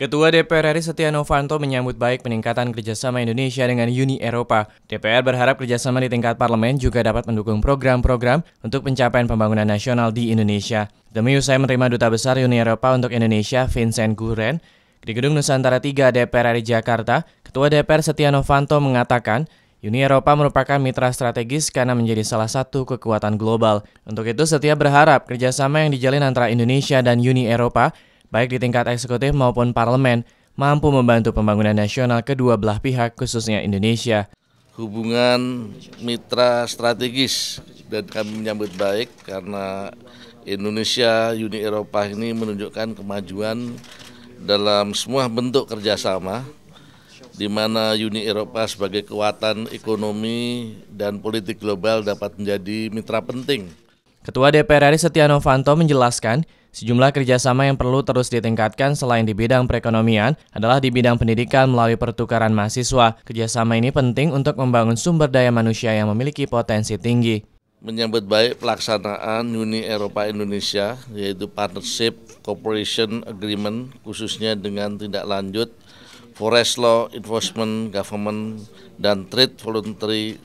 Ketua DPR RI Setia Novanto menyambut baik peningkatan kerjasama Indonesia dengan Uni Eropa. DPR berharap kerjasama di tingkat parlemen juga dapat mendukung program-program untuk pencapaian pembangunan nasional di Indonesia. Demi usai menerima Duta Besar Uni Eropa untuk Indonesia, Vincent Guren, di Gedung Nusantara 3 DPR RI Jakarta, Ketua DPR Setia Novanto mengatakan Uni Eropa merupakan mitra strategis karena menjadi salah satu kekuatan global. Untuk itu, Setia berharap kerjasama yang dijalin antara Indonesia dan Uni Eropa, baik di tingkat eksekutif maupun parlemen, mampu membantu pembangunan nasional kedua belah pihak, khususnya Indonesia. Hubungan mitra strategis dan kami menyambut baik karena Indonesia, Uni Eropa ini menunjukkan kemajuan dalam semua bentuk kerjasama di mana Uni Eropa sebagai kekuatan ekonomi dan politik global dapat menjadi mitra penting. Ketua DPR RI Setia Novanto menjelaskan, sejumlah kerjasama yang perlu terus ditingkatkan selain di bidang perekonomian adalah di bidang pendidikan melalui pertukaran mahasiswa. Kerjasama ini penting untuk membangun sumber daya manusia yang memiliki potensi tinggi. Menyambut baik pelaksanaan Uni Eropa Indonesia, yaitu Partnership Cooperation Agreement, khususnya dengan tindak lanjut forest law enforcement government dan trade voluntary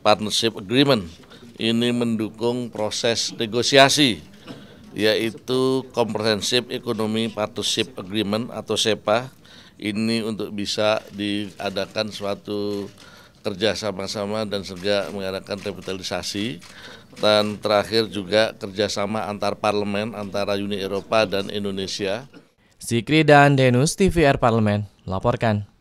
partnership agreement ini mendukung proses negosiasi yaitu comprehensive economy partnership agreement atau SEPA ini untuk bisa diadakan suatu kerja sama-sama dan segera mengadakan revitalisasi dan terakhir juga kerjasama antar parlemen antara Uni Eropa dan Indonesia. Zikri dan Denus TVR Parlemen laporkan.